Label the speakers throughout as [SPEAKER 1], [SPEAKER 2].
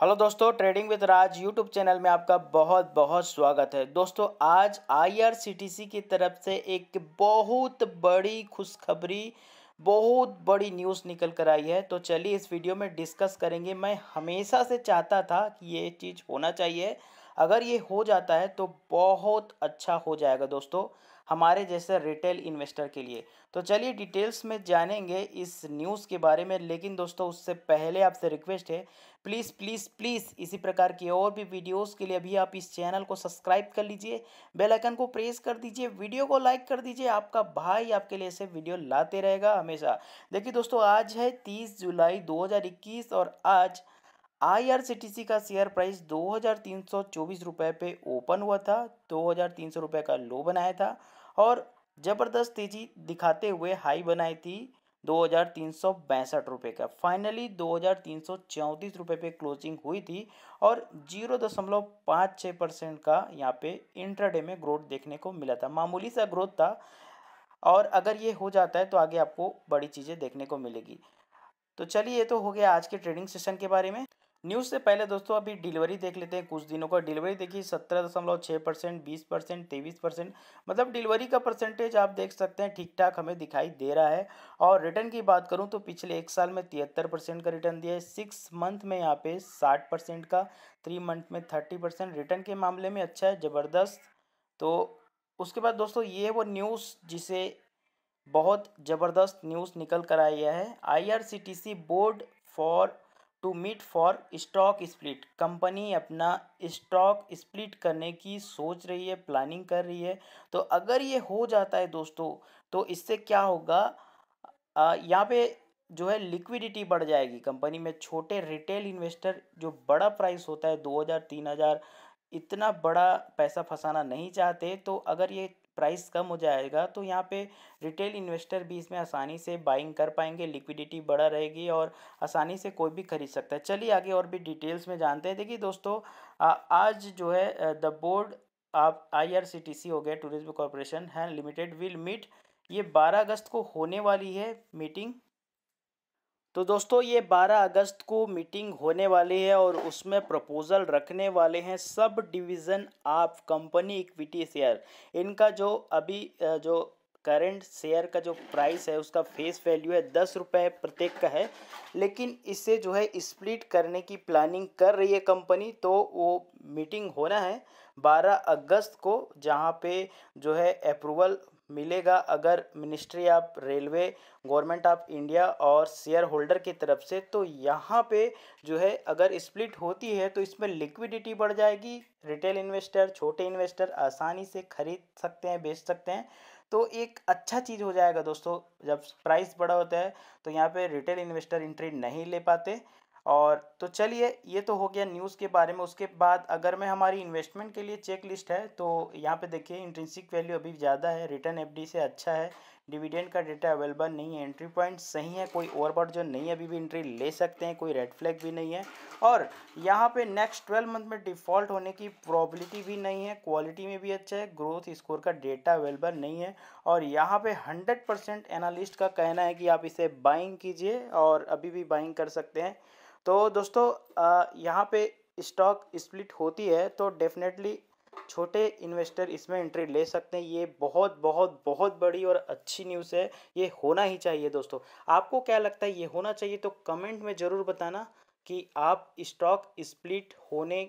[SPEAKER 1] hello दोस्तों trading with Raj YouTube channel में आपका बहुत बहुत स्वागत है दोस्तों आज आईआरसीटीसी की तरफ से एक बहुत बड़ी खुशखबरी बहुत बड़ी न्यूज़ निकल कर आई है तो चलिए इस वीडियो में डिस्कस करेंगे मैं हमेशा से चाहता था कि ये चीज़ होना चाहिए अगर ये हो जाता है तो बहुत अच्छा हो जाएगा दोस्तों हमारे जैसे रिटेल इन्वेस्टर के लिए तो चलिए डिटेल्स में जानेंगे इस न्यूज़ के बारे में लेकिन दोस्तों उससे पहले आपसे रिक्वेस्ट है प्लीज़ प्लीज़ प्लीज़ इसी प्रकार की और भी वीडियोस के लिए अभी आप इस चैनल को सब्सक्राइब कर लीजिए बेल आइकन को प्रेस कर दीजिए वीडियो को लाइक कर दीजिए आपका भाई आपके लिए ऐसे वीडियो लाते रहेगा हमेशा देखिए दोस्तों आज है तीस जुलाई दो और आज आई का शेयर प्राइस दो हज़ार पे ओपन हुआ था दो हज़ार का लो बनाया था और ज़बरदस्त तेज़ी दिखाते हुए हाई बनाई थी दो हज़ार तीन सौ पैंसठ रुपये का फाइनली दो हज़ार तीन सौ चौंतीस रुपये पे क्लोजिंग हुई थी और जीरो दशमलव पाँच छः परसेंट का यहाँ पे इंट्राडे में ग्रोथ देखने को मिला था मामूली सा ग्रोथ था और अगर ये हो जाता है तो आगे आपको बड़ी चीज़ें देखने को मिलेगी तो चलिए ये तो हो गया आज के ट्रेडिंग सेशन के बारे में न्यूज़ से पहले दोस्तों अभी डिलीवरी देख लेते हैं कुछ दिनों का डिलीवरी देखिए सत्रह दशमलव छः परसेंट बीस परसेंट तेईस परसेंट मतलब डिलीवरी का परसेंटेज आप देख सकते हैं ठीक ठाक हमें दिखाई दे रहा है और रिटर्न की बात करूं तो पिछले एक साल में तिहत्तर परसेंट का रिटर्न दिया है सिक्स मंथ में यहाँ पे साठ परसेंट का थ्री मंथ में थर्टी परसेंट रिटर्न के मामले में अच्छा है ज़बरदस्त तो उसके बाद दोस्तों ये वो न्यूज़ जिसे बहुत ज़बरदस्त न्यूज़ निकल कर आया है आई board for to meet for stock split company अपना स्टॉक स्प्लिट करने की सोच रही है प्लानिंग कर रही है तो अगर ये हो जाता है दोस्तों तो इससे क्या होगा यहाँ पे जो है लिक्विडिटी बढ़ जाएगी कंपनी में छोटे रिटेल इन्वेस्टर जो बड़ा प्राइस होता है दो हज़ार तीन हज़ार इतना बड़ा पैसा फंसाना नहीं चाहते तो अगर ये प्राइस कम हो जाएगा तो यहाँ पे रिटेल इन्वेस्टर भी इसमें आसानी से बाइंग कर पाएंगे लिक्विडिटी बढ़ा रहेगी और आसानी से कोई भी खरीद सकता है चलिए आगे और भी डिटेल्स में जानते हैं देखिए दोस्तों आ, आज जो है द बोर्ड आप आईआरसीटीसी हो गया टूरिज्म कॉरपोरेशन है लिमिटेड विल मीट ये बारह अगस्त को होने वाली है मीटिंग तो दोस्तों ये 12 अगस्त को मीटिंग होने वाली है और उसमें प्रपोजल रखने वाले हैं subdivision of company equity share इनका जो अभी जो करंट शेयर का जो प्राइस है उसका फेस वैल्यू है दस रुपये प्रत्येक का है लेकिन इसे जो है स्प्लिट करने की प्लानिंग कर रही है कंपनी तो वो मीटिंग होना है 12 अगस्त को जहाँ पे जो है अप्रूवल मिलेगा अगर ministry of railway government of India और शेयर होल्डर की तरफ से तो यहाँ पे जो है अगर स्प्लिट होती है तो इसमें लिक्विडिटी बढ़ जाएगी रिटेल इन्वेस्टर छोटे इन्वेस्टर आसानी से खरीद सकते हैं बेच सकते हैं तो एक अच्छा चीज़ हो जाएगा दोस्तों जब प्राइस बड़ा होता है तो यहाँ पे रिटेल इन्वेस्टर इंट्री नहीं ले पाते और तो चलिए ये तो हो गया न्यूज़ के बारे में उसके बाद अगर मैं हमारी इन्वेस्टमेंट के लिए चेक लिस्ट है तो यहाँ पे देखिए इंट्रेंसिक वैल्यू अभी ज़्यादा है रिटर्न एफडी से अच्छा है डिविडेंड का डेटा अवेलेबल नहीं है एंट्री पॉइंट सही है कोई ओवरबॉट जो नहीं है अभी भी एंट्री ले सकते हैं कोई रेड फ्लैग भी नहीं है और यहाँ पे नेक्स्ट ट्वेल्व मंथ में डिफ़ॉल्ट होने की प्रॉबिलिटी भी नहीं है क्वालिटी में भी अच्छा है ग्रोथ स्कोर का डेटा अवेलेबल नहीं है और यहाँ पे हंड्रेड परसेंट एनालिस्ट का कहना है कि आप इसे बाइंग कीजिए और अभी भी बाइंग कर सकते हैं तो दोस्तों यहाँ पे स्टॉक स्प्लिट होती है तो डेफिनेटली छोटे इन्वेस्टर इसमें एंट्री ले सकते हैं ये बहुत बहुत बहुत बड़ी और अच्छी न्यूज़ है ये होना ही चाहिए दोस्तों आपको क्या लगता है ये होना चाहिए तो कमेंट में ज़रूर बताना कि आप स्टॉक स्प्लिट होने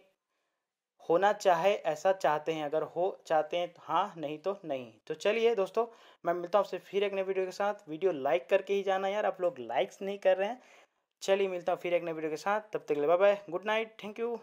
[SPEAKER 1] होना चाहे ऐसा चाहते हैं अगर हो चाहते हैं तो हाँ नहीं तो नहीं तो चलिए दोस्तों मैं मिलता हूँ आपसे फिर एक नए वीडियो के साथ वीडियो लाइक करके ही जाना यार आप लोग लाइक्स नहीं कर रहे हैं चलिए मिलता हूँ फिर एक नए वीडियो के साथ तब तक के लिए bye bye good night thank you